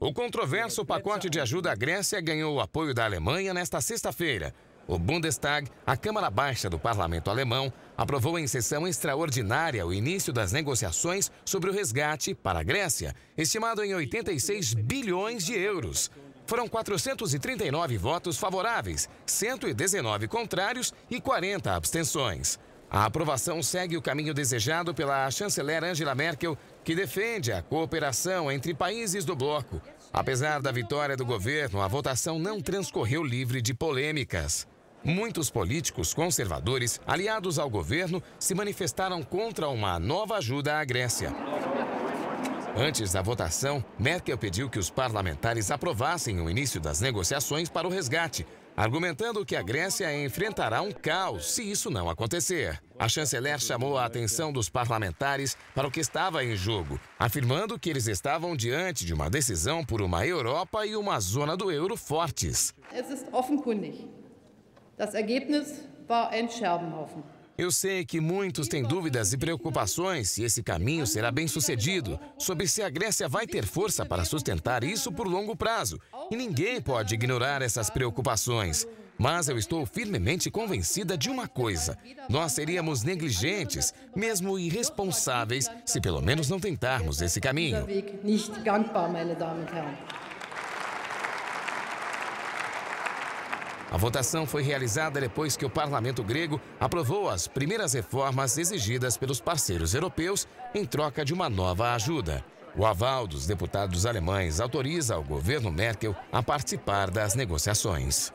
O controverso pacote de ajuda à Grécia ganhou o apoio da Alemanha nesta sexta-feira. O Bundestag, a Câmara Baixa do Parlamento Alemão, aprovou em sessão extraordinária o início das negociações sobre o resgate para a Grécia, estimado em 86 bilhões de euros. Foram 439 votos favoráveis, 119 contrários e 40 abstenções. A aprovação segue o caminho desejado pela chanceler Angela Merkel, que defende a cooperação entre países do bloco. Apesar da vitória do governo, a votação não transcorreu livre de polêmicas. Muitos políticos conservadores aliados ao governo se manifestaram contra uma nova ajuda à Grécia. Antes da votação, Merkel pediu que os parlamentares aprovassem o início das negociações para o resgate, argumentando que a Grécia enfrentará um caos se isso não acontecer. A chanceler chamou a atenção dos parlamentares para o que estava em jogo, afirmando que eles estavam diante de uma decisão por uma Europa e uma zona do euro fortes. offenkundig. Das Ergebnis war ein Scherbenhaufen. Eu sei que muitos têm dúvidas e preocupações se esse caminho será bem sucedido, sobre se a Grécia vai ter força para sustentar isso por longo prazo. E ninguém pode ignorar essas preocupações. Mas eu estou firmemente convencida de uma coisa: nós seríamos negligentes, mesmo irresponsáveis, se pelo menos não tentarmos esse caminho. A votação foi realizada depois que o parlamento grego aprovou as primeiras reformas exigidas pelos parceiros europeus em troca de uma nova ajuda. O aval dos deputados alemães autoriza o governo Merkel a participar das negociações.